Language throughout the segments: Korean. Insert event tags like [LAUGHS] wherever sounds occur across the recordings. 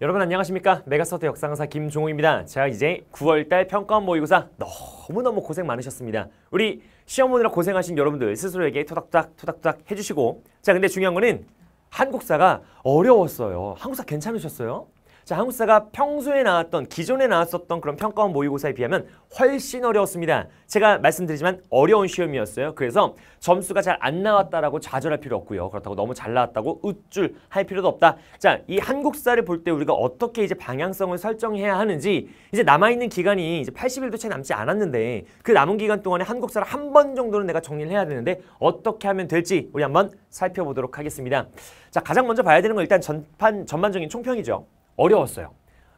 여러분 안녕하십니까 메가서트 역상사 김종우입니다 제가 이제 9월달 평가원 모의고사 너무너무 고생 많으셨습니다 우리 시험 보느라 고생하신 여러분들 스스로에게 토닥토닥 토닥토닥 해주시고 자 근데 중요한 거는 한국사가 어려웠어요 한국사 괜찮으셨어요? 자, 한국사가 평소에 나왔던 기존에 나왔었던 그런 평가원 모의고사에 비하면 훨씬 어려웠습니다. 제가 말씀드리지만 어려운 시험이었어요. 그래서 점수가 잘 안 나왔다라고 좌절할 필요 없고요. 그렇다고 너무 잘 나왔다고 우쭐할 필요도 없다. 자, 이 한국사를 볼 때 우리가 어떻게 이제 방향성을 설정해야 하는지 이제 남아있는 기간이 이제 80일도 채 남지 않았는데 그 남은 기간 동안에 한국사를 한 번 정도는 내가 정리를 해야 되는데 어떻게 하면 될지 우리 한번 살펴보도록 하겠습니다. 자, 가장 먼저 봐야 되는 건 일단 전판 전반적인 총평이죠. 어려웠어요.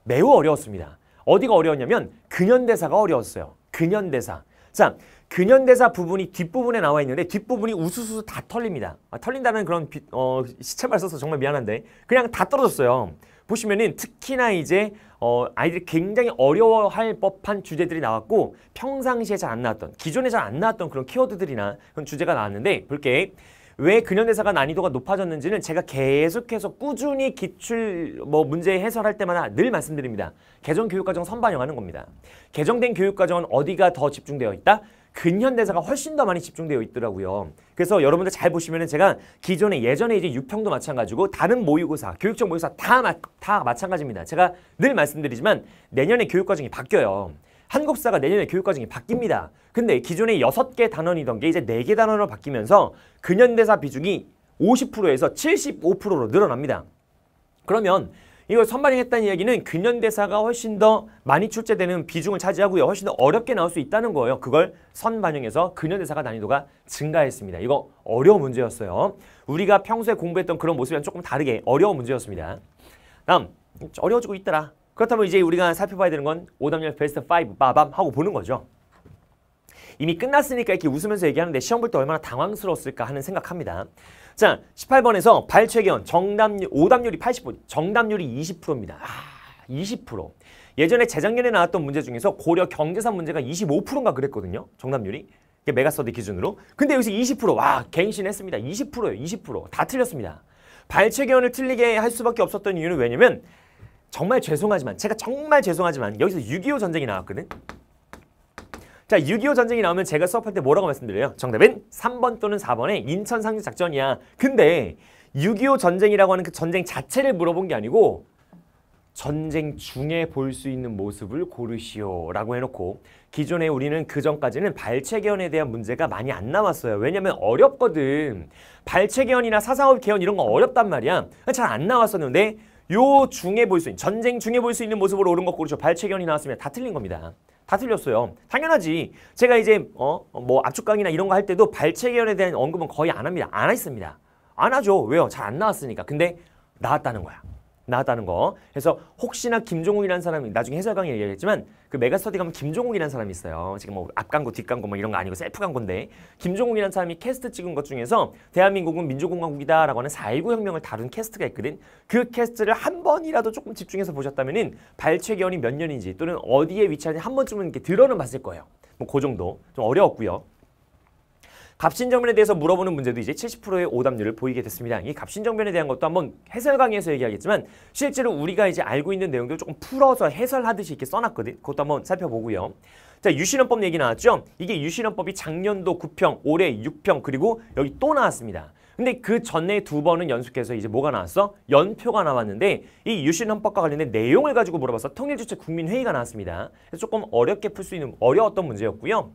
매우 어려웠습니다. 어디가 어려웠냐면 근현대사가 어려웠어요. 근현대사. 자, 근현대사 부분이 뒷부분에 나와 있는데 뒷부분이 우수수수 다 털립니다. 아, 털린다는 그런 비, 어, 시체말 써서 정말 미안한데 그냥 다 떨어졌어요. 보시면은 특히나 이제 어, 아이들이 굉장히 어려워할 법한 주제들이 나왔고 평상시에 잘 안 나왔던 기존에 잘 안 나왔던 그런 키워드들이나 그런 주제가 나왔는데 볼게 왜 근현대사가 난이도가 높아졌는지는 제가 계속해서 꾸준히 기출 뭐 문제 해설할 때마다 늘 말씀드립니다. 개정 교육과정 선반영하는 겁니다. 개정된 교육과정은 어디가 더 집중되어 있다? 근현대사가 훨씬 더 많이 집중되어 있더라고요. 그래서 여러분들 잘 보시면은 제가 기존에 예전에 이제 유평도 마찬가지고 다른 모의고사, 교육청 모의고사 다, 다 마찬가지입니다. 제가 늘 말씀드리지만 내년에 교육과정이 바뀌어요. 한국사가 내년에 교육과정이 바뀝니다. 근데 기존에 여섯 개 단원이던 게 이제 네 개 단원으로 바뀌면서 근현대사 비중이 50%에서 75%로 늘어납니다. 그러면 이걸 선발영했다는 이야기는 근현대사가 훨씬 더 많이 출제되는 비중을 차지하고요. 훨씬 더 어렵게 나올 수 있다는 거예요. 그걸 선반영해서 근현대사가 난이도가 증가했습니다. 이거 어려운 문제였어요. 우리가 평소에 공부했던 그런 모습이랑 조금 다르게 어려운 문제였습니다. 다음, 어려워지고 있더라. 그렇다면 이제 우리가 살펴봐야 되는 건오답률 베스트 5 빠밤 하고 보는 거죠. 이미 끝났으니까 이렇게 웃으면서 얘기하는데 시험 볼 때 얼마나 당황스러웠을까 하는 생각합니다. 자, 18번에서 발췌견 정답률 오답률이 8 0 정답률이 20%입니다. 아, 20%. 예전에 재작년에 나왔던 문제 중에서 고려 경제산 문제가 25%인가 그랬거든요. 정답률이. 메가서드 기준으로. 근데 여기서 20% 와, 갱신했습니다. 20%예요. 20%. 다 틀렸습니다. 발췌견을 틀리게 할 수밖에 없었던 이유는 왜냐면 정말 죄송하지만 제가 정말 죄송하지만 여기서 6.25 전쟁이 나왔거든. 자, 6.25 전쟁이 나오면 제가 수업할 때 뭐라고 말씀드려요? 정답은 3번 또는 4번의 인천 상륙 작전이야. 근데 6.25 전쟁이라고 하는 그 전쟁 자체를 물어본 게 아니고 전쟁 중에 볼 수 있는 모습을 고르시오 라고 해놓고 기존에 우리는 그전까지는 발췌개헌에 대한 문제가 많이 안 나왔어요. 왜냐면 어렵거든. 발췌개헌이나 사사업 개헌 이런 거 어렵단 말이야. 잘 안 나왔었는데 요 중에 볼 수 있는 전쟁 중에 볼 수 있는 모습으로 오른 것 고르죠. 발체견이 나왔으면 다 틀린 겁니다. 다 틀렸어요. 당연하지. 제가 이제 어뭐 어, 압축강이나 이런 거 할 때도 발체견에 대한 언급은 거의 안 합니다. 안 했습니다. 안 하죠. 왜요? 잘 안 나왔으니까. 근데 나왔다는 거야. 나왔다는 거. 그래서 혹시나 김종욱이라는 사람이 나중에 해설 강의 얘기하겠지만 그 메가스터디 가면 김종욱이라는 사람이 있어요. 지금 뭐 앞광고, 뒷광고 뭐 이런 거 아니고 셀프 광고인데 김종욱이라는 사람이 캐스트 찍은 것 중에서 대한민국은 민주공화국이다라고 하는 4.19 혁명을 다룬 캐스트가 있거든. 그 캐스트를 한 번이라도 조금 집중해서 보셨다면은 발췌견이 몇 년인지 또는 어디에 위치하는지 한 번쯤은 이렇게 들어는 봤을 거예요. 뭐 그 정도 좀 어려웠고요. 갑신정변에 대해서 물어보는 문제도 이제 70%의 오답률을 보이게 됐습니다. 이 갑신정변에 대한 것도 한번 해설 강의에서 얘기하겠지만 실제로 우리가 이제 알고 있는 내용들을 조금 풀어서 해설하듯이 이렇게 써놨거든. 그것도 한번 살펴보고요. 자, 유신헌법 얘기 나왔죠? 이게 유신헌법이 작년도 9평, 올해 6평, 그리고 여기 또 나왔습니다. 근데 그 전에 두 번은 연속해서 이제 뭐가 나왔어? 연표가 나왔는데 이 유신헌법과 관련된 내용을 가지고 물어봐서 통일주체 국민회의가 나왔습니다. 그래서 조금 어렵게 풀 수 있는 어려웠던 문제였고요.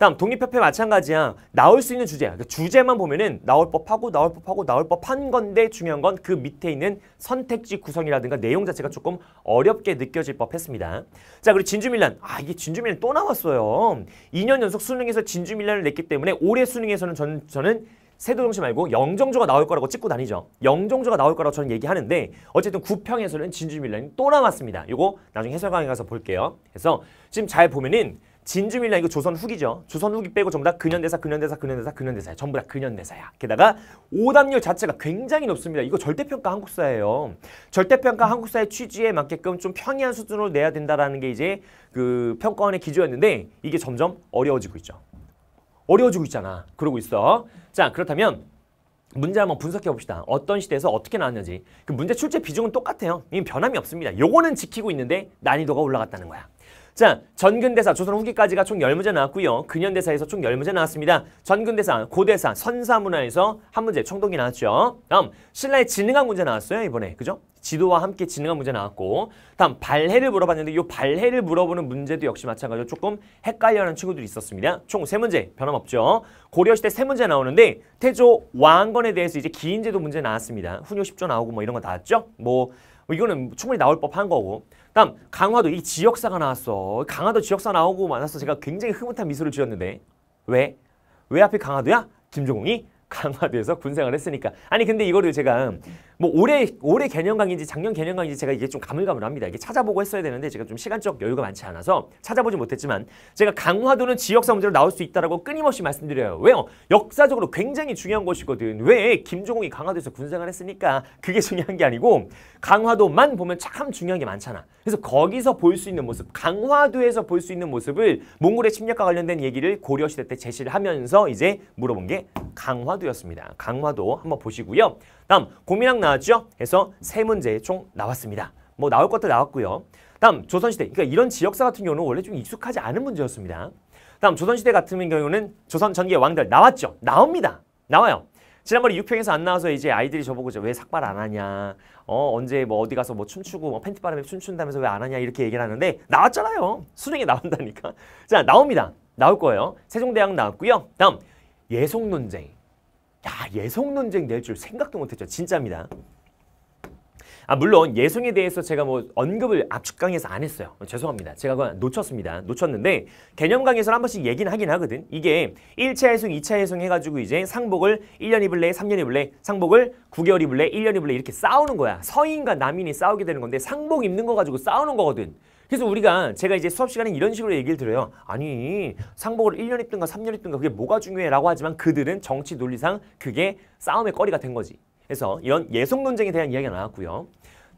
다음 독립협회 마찬가지야. 나올 수 있는 주제야. 그러니까 주제만 보면은 나올 법하고 나올 법하고 나올 법한 건데 중요한 건 그 밑에 있는 선택지 구성이라든가 내용 자체가 조금 어렵게 느껴질 법했습니다. 자 그리고 진주밀란. 아 이게 진주밀란 또 나왔어요. 2년 연속 수능에서 진주밀란을 냈기 때문에 올해 수능에서는 저는, 저는 세도정시 말고 영정조가 나올 거라고 찍고 다니죠. 영정조가 나올 거라고 저는 얘기하는데 어쨌든 구평에서는 진주밀란이 또 나왔습니다. 이거 나중에 해설강의 가서 볼게요. 그래서 지금 잘 보면은 진주밀라 이거 조선 후기죠. 조선 후기 빼고 전부 다 근현대사, 근현대사, 근현대사, 근현대사야. 전부 다 근현대사야. 게다가 오답률 자체가 굉장히 높습니다. 이거 절대평가 한국사예요. 절대평가 한국사의 취지에 맞게끔 좀 평이한 수준으로 내야 된다라는 게 이제 그 평가원의 기조였는데 이게 점점 어려워지고 있죠. 어려워지고 있잖아. 그러고 있어. 자, 그렇다면 문제 한번 분석해 봅시다. 어떤 시대에서 어떻게 나왔는지. 그 문제 출제 비중은 똑같아요. 이건 변함이 없습니다. 요거는 지키고 있는데 난이도가 올라갔다는 거야. 자, 전근대사, 조선 후기까지가 총 10문제 나왔고요. 근현대사에서 총 10문제 나왔습니다. 전근대사, 고대사, 선사문화에서 한 문제, 총동이 나왔죠. 다음, 신라의 진흥한 문제 나왔어요, 이번에. 그죠? 지도와 함께 진흥한 문제 나왔고 다음 발해를 물어봤는데 이 발해를 물어보는 문제도 역시 마찬가지로 조금 헷갈려하는 친구들이 있었습니다. 총 세 문제 변함없죠. 고려시대 세 문제 나오는데 태조 왕건에 대해서 이제 기인제도 문제 나왔습니다. 훈요 10조 나오고 뭐 이런 거 나왔죠. 뭐 이거는 충분히 나올 법한 거고 다음 강화도 이 지역사가 나왔어. 강화도 지역사 나오고 많았어. 제가 굉장히 흐뭇한 미소를 지었는데 왜? 왜 하필 강화도야? 김종웅이 [LAUGHS] 강화도에서 군생활을 했으니까. 아니 근데 이거를 제가 뭐 올해 올해 개념 강인지 의 작년 개념 강인지 의 제가 이게 좀 가물가물합니다. 이게 찾아보고 했어야 되는데 제가 좀 시간적 여유가 많지 않아서 찾아보지 못했지만 제가 강화도는 지역사 문제로 나올 수 있다라고 끊임없이 말씀드려요. 왜요? 역사적으로 굉장히 중요한 곳이거든. 왜 김종국이 강화도에서 군생활 했으니까 그게 [LAUGHS] 중요한 게 아니고 강화도만 보면 참 중요한 게 많잖아. 그래서 거기서 볼 수 있는 모습, 강화도에서 볼 수 있는 모습을 몽골의 침략과 관련된 얘기를 고려 시대 때 제시를 하면서 이제 물어본 게 강화도였습니다. 강화도 한번 보시고요. 다음 고민학 나왔죠? 해서 세 문제 총 나왔습니다. 뭐 나올 것들 나왔고요. 다음 조선시대 그러니까 이런 지역사 같은 경우는 원래 좀 익숙하지 않은 문제였습니다. 다음 조선시대 같은 경우는 조선 전기의 왕들 나왔죠? 나옵니다. 나와요. 지난번에 육평에서 안 나와서 이제 아이들이 저보고 이제 왜 삭발 안 하냐 어 언제 뭐 어디 가서 뭐 춤추고 뭐 팬티 바람에 춤춘다면서 왜 안 하냐 이렇게 얘기를 하는데 나왔잖아요 수능에 나온다니까 [LAUGHS] 자 나옵니다 나올 거예요 세종대왕 나왔고요 다음 예속논쟁 야 예성 논쟁 낼줄 생각도 못했죠. 진짜입니다. 아 물론 예성에 대해서 제가 뭐 언급을 압축 강의에서 안 했어요. 죄송합니다. 제가 그건 놓쳤습니다. 놓쳤는데 개념 강의에서 한 번씩 얘기는 하긴 하거든. 이게 1차 예송, 2차 예송 해가지고 이제 상복을 1년 입을래, 3년 입을래, 상복을 9개월 입을래, 1년 입을래 이렇게 싸우는 거야. 서인과 남인이 싸우게 되는 건데 상복 입는 거 가지고 싸우는 거거든. 그래서 우리가 제가 이제 수업 시간에 이런 식으로 얘기를 들어요 아니 상복을 1년 입든가 3년 입든가 그게 뭐가 중요해 라고 하지만 그들은 정치 논리상 그게 싸움의 꺼리가된 거지. 그래서 이런 예속 논쟁에 대한 이야기가 나왔고요.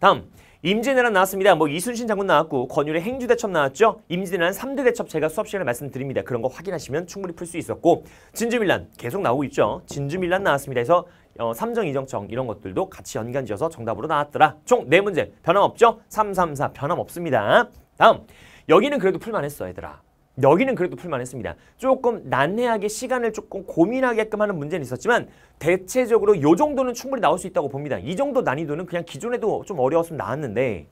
다음 임진왜란 나왔습니다. 뭐 이순신 장군 나왔고 권율의 행주대첩 나왔죠. 임진왜란 3대 대첩 제가 수업 시간에 말씀드립니다. 그런 거 확인하시면 충분히 풀 수 있었고 진주밀란 계속 나오고 있죠. 진주밀란 나왔습니다. 그래서 어, 3정, 2정청 이런 것들도 같이 연관지어서 정답으로 나왔더라. 총 네문제 변함없죠? 3, 3, 4 변함없습니다. 다음 여기는 그래도 풀만했어 얘들아. 여기는 그래도 풀만했습니다. 조금 난해하게 시간을 조금 고민하게끔 하는 문제는 있었지만 대체적으로 이 정도는 충분히 나올 수 있다고 봅니다. 이 정도 난이도는 그냥 기존에도 좀 어려웠으면 나왔는데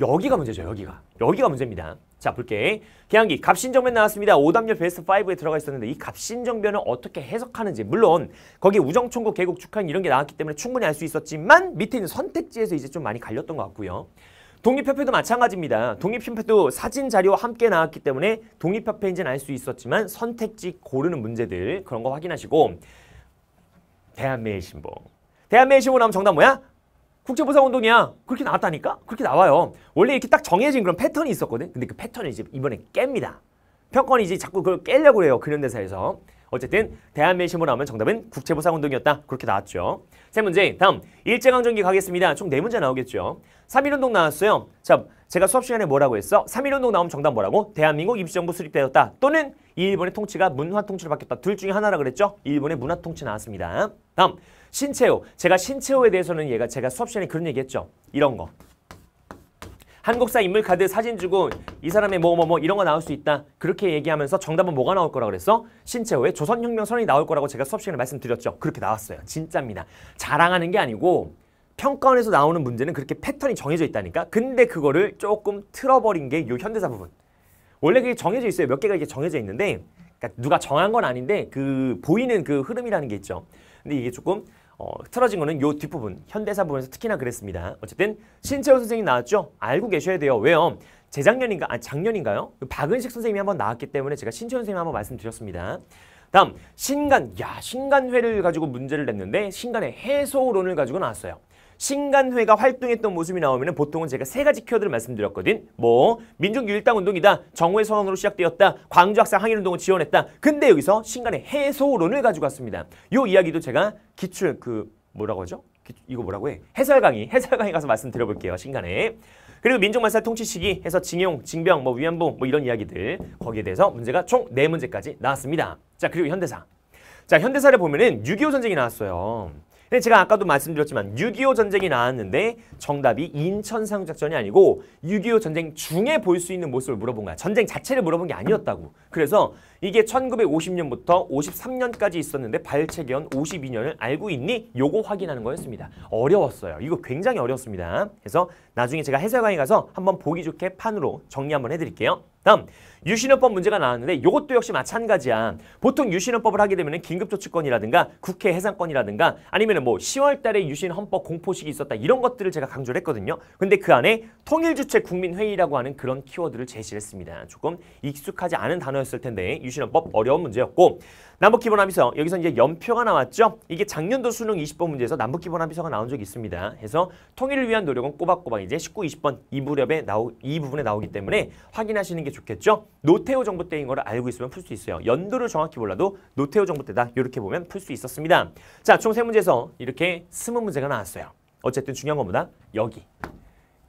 여기가 문제죠, 여기가. 여기가 문제입니다. 자 볼게. 계양기 갑신정변 나왔습니다. 오답률 베스트 5에 들어가 있었는데 이 갑신정변을 어떻게 해석하는지 물론 거기 우정총국, 계곡, 축항 이런 게 나왔기 때문에 충분히 알 수 있었지만 밑에 있는 선택지에서 이제 좀 많이 갈렸던 것 같고요. 독립협회도 마찬가지입니다. 독립협회도 사진 자료와 함께 나왔기 때문에 독립협회인지는 알 수 있었지만 선택지 고르는 문제들 그런 거 확인하시고 대한매일신보 대한매일신보 나오면 정답 뭐야? 국제보상운동이야. 그렇게 나왔다니까? 그렇게 나와요. 원래 이렇게 딱 정해진 그런 패턴이 있었거든. 근데 그 패턴을 이제 이번에 깹니다. 평권이 이제 자꾸 그걸 깰려고 그래요. 근현대사에서. 어쨌든 대한민 신문 하면 정답은 국채보상운동이었다. 그렇게 나왔죠. 세 문제 다음 일제강점기 가겠습니다. 총 네 문제 나오겠죠. 삼일운동 나왔어요. 자, 제가 수업 시간에 뭐라고 했어? 삼일운동 나오면 정답 뭐라고? 대한민국 입시정부 수립되었다. 또는 일본의 통치가 문화 통치로 바뀌었다. 둘 중에 하나라 그랬죠? 일본의 문화 통치 나왔습니다. 다음 신채호. 제가 신채호에 대해서는 얘가 제가 수업 시간에 그런 얘기했죠. 이런 거. 한국사 인물 카드 사진 주고 이 사람의 뭐뭐뭐 뭐, 뭐 이런 거 나올 수 있다. 그렇게 얘기하면서 정답은 뭐가 나올 거라 고 그랬어? 신체호의 조선혁명 선언이 나올 거라고 제가 수업 시간에 말씀드렸죠. 그렇게 나왔어요. 진짜입니다. 자랑하는 게 아니고 평가원에서 나오는 문제는 그렇게 패턴이 정해져 있다니까. 근데 그거를 조금 틀어버린 게 요 현대사 부분. 원래 그게 정해져 있어요. 몇 개가 이렇게 정해져 있는데 그러니까 누가 정한 건 아닌데 그 보이는 그 흐름이라는 게 있죠. 근데 이게 조금 어, 틀어진 거는 요 뒷부분, 현대사 부분에서 특히나 그랬습니다. 어쨌든 신채호 선생님 나왔죠? 알고 계셔야 돼요. 왜요? 재작년인가, 아 작년인가요? 박은식 선생님이 한번 나왔기 때문에 제가 신채호 선생님 한번 말씀드렸습니다. 다음, 신간, 야, 신간회를 가지고 문제를 냈는데 신간의 해소론을 가지고 나왔어요. 신간회가 활동했던 모습이 나오면 보통은 제가 세 가지 키워드를 말씀드렸거든. 뭐민족유일당운동이다정우의 선언으로 시작되었다. 광주학생 항일운동을 지원했다. 근데 여기서 신간의 해소론을 가지고 왔습니다. 요 이야기도 제가 기출 그 뭐라고 하죠? 기출, 이거 뭐라고 해? 해설 강의, 해설 강의 가서 말씀드려볼게요. 신간에. 그리고 민족말살 통치 시기 해서 징용, 징병, 뭐 위안부 뭐 이런 이야기들 거기에 대해서 문제가 총 네문제까지 나왔습니다. 자 그리고 현대사. 자 현대사를 보면은 6.25 전쟁이 나왔어요. 근데 제가 아까도 말씀드렸지만 6.25 전쟁이 나왔는데 정답이 인천상륙 작전이 아니고 6.25 전쟁 중에 볼 수 있는 모습을 물어본 거야. 전쟁 자체를 물어본 게 아니었다고. 그래서 이게 1950년부터 53년까지 있었는데 발췌기원 52년을 알고 있니? 요거 확인하는 거였습니다. 어려웠어요. 이거 굉장히 어렵습니다 그래서 나중에 제가 해설강의 가서 한번 보기 좋게 판으로 정리 한번 해드릴게요. 다음 유신헌법 문제가 나왔는데 이것도 역시 마찬가지야. 보통 유신헌법을 하게 되면 긴급조치권이라든가 국회 해상권이라든가 아니면 뭐 10월 달에 유신헌법 공포식이 있었다 이런 것들을 제가 강조를 했거든요. 근데 그 안에 통일주체 국민회의라고 하는 그런 키워드를 제시 했습니다. 조금 익숙하지 않은 단어였을 텐데 유신 정규실험법 어려운 문제였고 남북기본 합의서 여기서 이제 연표가 나왔죠. 이게 작년도 수능 20번 문제에서 남북기본 합의서가 나온 적이 있습니다. 해서 통일을 위한 노력은 꼬박꼬박 이제 19, 20번 이 무렵에 나오 이 부분에 나오기 때문에 확인하시는 게 좋겠죠. 노태우 정부 때인 거를 알고 있으면 풀 수 있어요. 연도를 정확히 몰라도 노태우 정부 때다 이렇게 보면 풀 수 있었습니다. 자, 총 세 문제에서 이렇게 스무 문제가 나왔어요. 어쨌든 중요한 겁니다. 여기.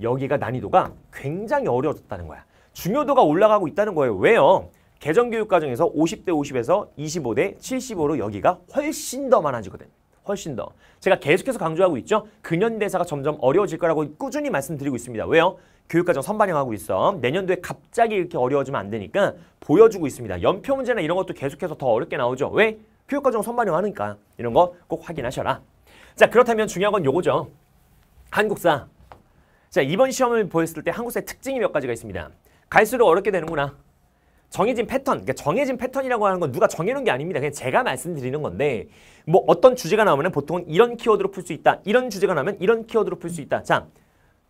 여기가 난이도가 굉장히 어려워졌다는 거야. 중요도가 올라가고 있다는 거예요. 왜요? 개정교육 과정에서 50대 50에서 25대 75로 여기가 훨씬 더 많아지거든. 훨씬 더. 제가 계속해서 강조하고 있죠. 근현대사가 점점 어려워질 거라고 꾸준히 말씀드리고 있습니다. 왜요? 교육과정 선반영하고 있어. 내년도에 갑자기 이렇게 어려워지면 안 되니까 보여주고 있습니다. 연표 문제나 이런 것도 계속해서 더 어렵게 나오죠. 왜? 교육과정 선반영하니까. 이런 거 꼭 확인하셔라. 자, 그렇다면 중요한 건 요거죠. 한국사. 자, 이번 시험을 보였을 때 한국사의 특징이 몇 가지가 있습니다. 갈수록 어렵게 되는구나. 정해진 패턴, 그러니까 정해진 패턴이라고 하는 건 누가 정해놓은 게 아닙니다. 그냥 제가 말씀드리는 건데 뭐 어떤 주제가 나오면 보통은 이런 키워드로 풀 수 있다. 이런 주제가 나오면 이런 키워드로 풀 수 있다. 자,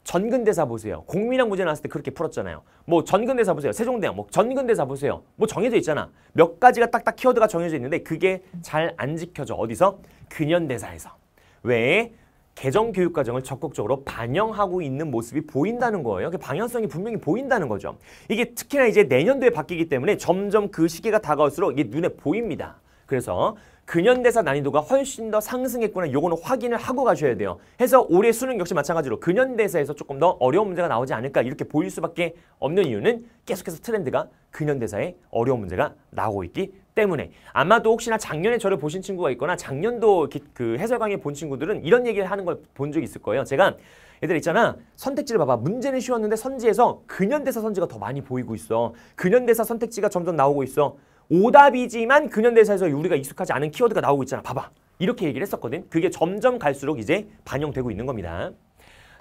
전근대사 보세요. 공민왕 문제 나왔을 때 그렇게 풀었잖아요. 뭐 전근대사 보세요. 세종대왕, 뭐 전근대사 보세요. 뭐 정해져 있잖아. 몇 가지가 딱딱 키워드가 정해져 있는데 그게 잘 안 지켜져. 어디서? 근현대사에서. 왜? 개정 교육 과정을 적극적으로 반영하고 있는 모습이 보인다는 거예요. 그 방향성이 분명히 보인다는 거죠. 이게 특히나 이제 내년도에 바뀌기 때문에 점점 그 시기가 다가올수록 이게 눈에 보입니다. 그래서 근현대사 난이도가 훨씬 더 상승했구나 요거는 확인을 하고 가셔야 돼요. 해서 올해 수능 역시 마찬가지로 근현대사에서 조금 더 어려운 문제가 나오지 않을까 이렇게 보일 수밖에 없는 이유는 계속해서 트렌드가 근현대사에 어려운 문제가 나오고 있기 때문에 아마도 혹시나 작년에 저를 보신 친구가 있거나 작년도 그 해설 강의 본 친구들은 이런 얘기를 하는 걸 본 적이 있을 거예요. 제가 얘들 있잖아 선택지를 봐봐 문제는 쉬웠는데 선지에서 근현대사 선지가 더 많이 보이고 있어. 근현대사 선택지가 점점 나오고 있어. 오답이지만 근현대사에서 우리가 익숙하지 않은 키워드가 나오고 있잖아. 봐봐. 이렇게 얘기를 했었거든. 그게 점점 갈수록 이제 반영되고 있는 겁니다.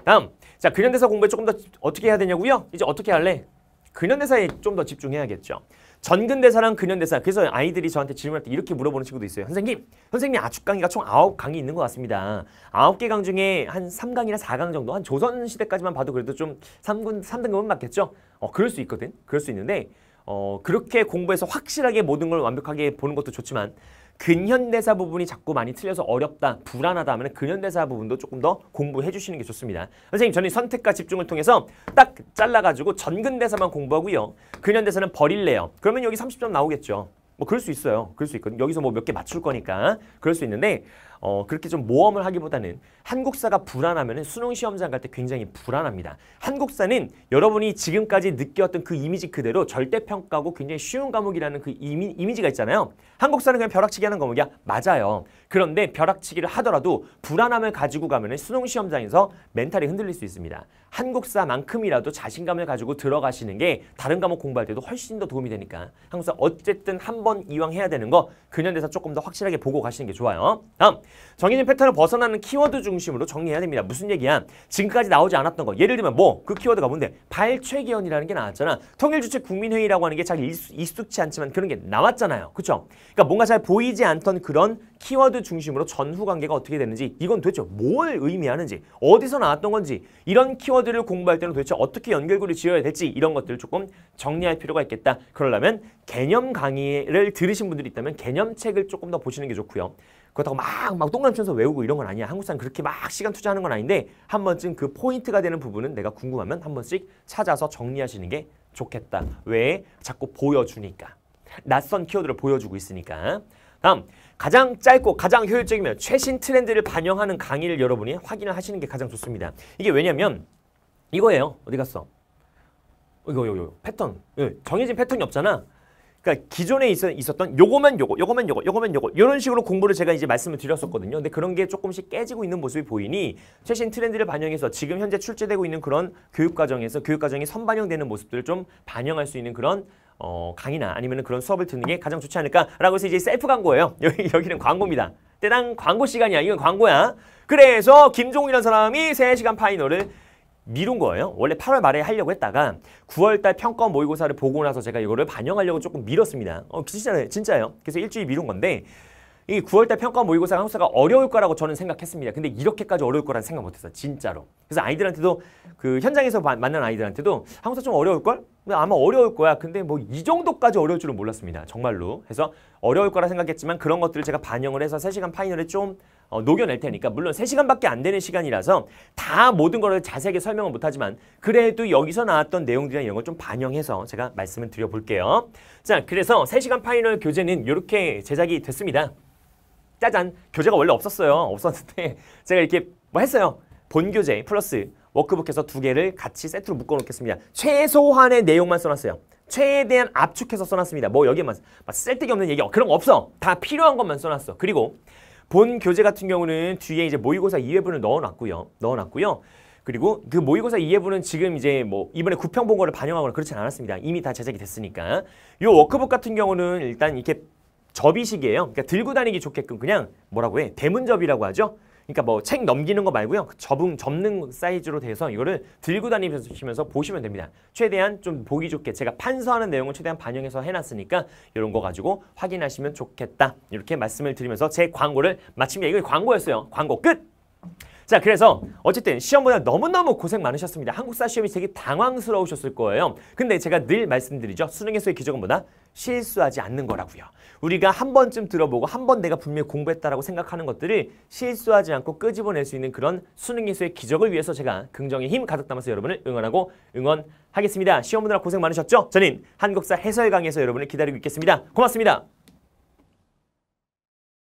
다음. 자, 근현대사 공부에 조금 더 어떻게 해야 되냐고요? 이제 어떻게 할래? 근현대사에 좀 더 집중해야겠죠. 전근대사랑 근현대사. 그래서 아이들이 저한테 질문할 때 이렇게 물어보는 친구도 있어요. 선생님, 선생님 아축 강의가 총아 강의 있는 것 같습니다. 아개강 중에 한 삼강이나사강 정도, 한 조선시대까지만 봐도 그래도 좀 삼군 삼등급은 맞겠죠? 어, 그럴 수 있거든. 그럴 수 있는데 어, 그렇게 공부해서 확실하게 모든 걸 완벽하게 보는 것도 좋지만 근현대사 부분이 자꾸 많이 틀려서 어렵다, 불안하다 하면 근현대사 부분도 조금 더 공부해 주시는 게 좋습니다. 선생님, 저는 선택과 집중을 통해서 딱 잘라가지고 전근대사만 공부하고요. 근현대사는 버릴래요. 그러면 여기 30점 나오겠죠. 뭐 그럴 수 있어요. 그럴 수 있거든요. 여기서 뭐 몇 개 맞출 거니까 그럴 수 있는데 어, 그렇게 좀 모험을 하기보다는 한국사가 불안하면 수능 시험장 갈 때 굉장히 불안합니다. 한국사는 여러분이 지금까지 느꼈던 그 이미지 그대로 절대평가고 굉장히 쉬운 과목이라는 그 이미, 이미지가 있잖아요. 한국사는 그냥 벼락치기 하는 과목이야. 맞아요. 그런데 벼락치기를 하더라도 불안함을 가지고 가면 수능 시험장에서 멘탈이 흔들릴 수 있습니다. 한국사만큼이라도 자신감을 가지고 들어가시는 게 다른 과목 공부할 때도 훨씬 더 도움이 되니까 한국사 어쨌든 한 번 이왕 해야 되는 거 근현대사 조금 더 확실하게 보고 가시는 게 좋아요. 다음! 정해진 패턴을 벗어나는 키워드 중심으로 정리해야 됩니다. 무슨 얘기야? 지금까지 나오지 않았던 거. 예를 들면 뭐? 그 키워드가 뭔데? 발췌기헌이라는게 나왔잖아. 통일주체 국민회의라고 하는 게 잘 익숙치 않지만 그런 게 나왔잖아요. 그렇죠? 그러니까 뭔가 잘 보이지 않던 그런 키워드 중심으로 전후 관계가 어떻게 되는지 이건 도대체 뭘 의미하는지 어디서 나왔던 건지 이런 키워드를 공부할 때는 도대체 어떻게 연결고리 지어야 될지 이런 것들을 조금 정리할 필요가 있겠다. 그러려면 개념 강의를 들으신 분들이 있다면 개념책을 조금 더 보시는 게 좋고요. 그렇다고 막, 막 동그라치면서 외우고 이런 건 아니야. 한국 사는 그렇게 막 시간 투자하는 건 아닌데 한 번쯤 그 포인트가 되는 부분은 내가 궁금하면 한 번씩 찾아서 정리하시는 게 좋겠다. 왜? 자꾸 보여주니까. 낯선 키워드를 보여주고 있으니까. 다음, 가장 짧고 가장 효율적이며 최신 트렌드를 반영하는 강의를 여러분이 확인을 하시는 게 가장 좋습니다. 이게 왜냐면 이거예요. 어디 갔어? 이거, 이거, 이거. 패턴. 예, 정해진 패턴이 없잖아. 그러니까 기존에 있었던 요거면 요거, 요거면 요거, 요거면 요거 이런 식으로 공부를 제가 이제 말씀을 드렸었거든요. 근데 그런 게 조금씩 깨지고 있는 모습이 보이니 최신 트렌드를 반영해서 지금 현재 출제되고 있는 그런 교육과정에서 교육과정이 선반영되는 모습들을 좀 반영할 수 있는 그런 어, 강의나 아니면 그런 수업을 듣는 게 가장 좋지 않을까라고 해서 이제 셀프 광고예요. [LAUGHS] 여기, 여기는 광고입니다. 때당 광고 시간이야. 이건 광고야. 그래서 김종훈이라는 사람이 세시간 파이널을 미룬 거예요. 원래 8월 말에 하려고 했다가 9월 달 평가 모의고사를 보고 나서 제가 이거를 반영하려고 조금 미뤘습니다. 어, 진짜요. 진짜요. 그래서 일주일 미룬 건데 이 9월 달 평가 모의고사 한국사가 어려울 거라고 저는 생각했습니다. 근데 이렇게까지 어려울 거라는 생각 못했어요. 진짜로. 그래서 아이들한테도 그 현장에서 마, 만난 아이들한테도 한국사 좀 어려울 걸? 아마 어려울 거야. 근데 뭐 이 정도까지 어려울 줄은 몰랐습니다. 정말로. 그래서 어려울 거라 생각했지만 그런 것들을 제가 반영을 해서 3시간 파이널에 좀 어, 녹여낼 테니까 물론 3시간밖에 안 되는 시간이라서 다 모든 거를 자세하게 설명을 못하지만 그래도 여기서 나왔던 내용들이나 이런 걸 좀 반영해서 제가 말씀을 드려볼게요. 자, 그래서 3시간 파이널 교재는 이렇게 제작이 됐습니다. 짜잔! 교재가 원래 없었어요. 없었는데 [LAUGHS] 제가 이렇게 뭐 했어요. 본교재 플러스 워크북에서 두 개를 같이 세트로 묶어놓겠습니다. 최소한의 내용만 써놨어요. 최대한 압축해서 써놨습니다. 뭐 여기에 만막 쓸데없는 얘기 그런 거 없어. 다 필요한 것만 써놨어. 그리고 본 교재 같은 경우는 뒤에 이제 모의고사 2회분을 넣어놨고요. 넣어놨고요. 그리고 그 모의고사 2회분은 지금 이제 뭐 이번에 구평 본 거를 반영하거나 그렇진 않았습니다. 이미 다 제작이 됐으니까. 요 워크북 같은 경우는 일단 이렇게 접이식이에요. 그러니까 들고 다니기 좋게끔 그냥 뭐라고 해? 대문접이라고 하죠. 그러니까 뭐 책 넘기는 거 말고요. 그 접은, 접는 사이즈로 돼서 이거를 들고 다니면서 보시면 됩니다. 최대한 좀 보기 좋게 제가 판서하는 내용을 최대한 반영해서 해놨으니까 이런 거 가지고 확인하시면 좋겠다. 이렇게 말씀을 드리면서 제 광고를 마칩니다. 이거 광고였어요. 광고 끝! 자 그래서 어쨌든 시험보다 너무너무 고생 많으셨습니다. 한국사 시험이 되게 당황스러우셨을 거예요. 근데 제가 늘 말씀드리죠. 수능에서의 기적은 뭐다? 실수하지 않는 거라고요. 우리가 한 번쯤 들어보고 한 번 내가 분명히 공부했다라고 생각하는 것들을 실수하지 않고 끄집어낼 수 있는 그런 수능 예수의 기적을 위해서 제가 긍정의 힘 가득 담아서 여러분을 응원하고 응원하겠습니다. 시험 보느라 고생 많으셨죠? 저는 한국사 해설 강의에서 여러분을 기다리고 있겠습니다. 고맙습니다.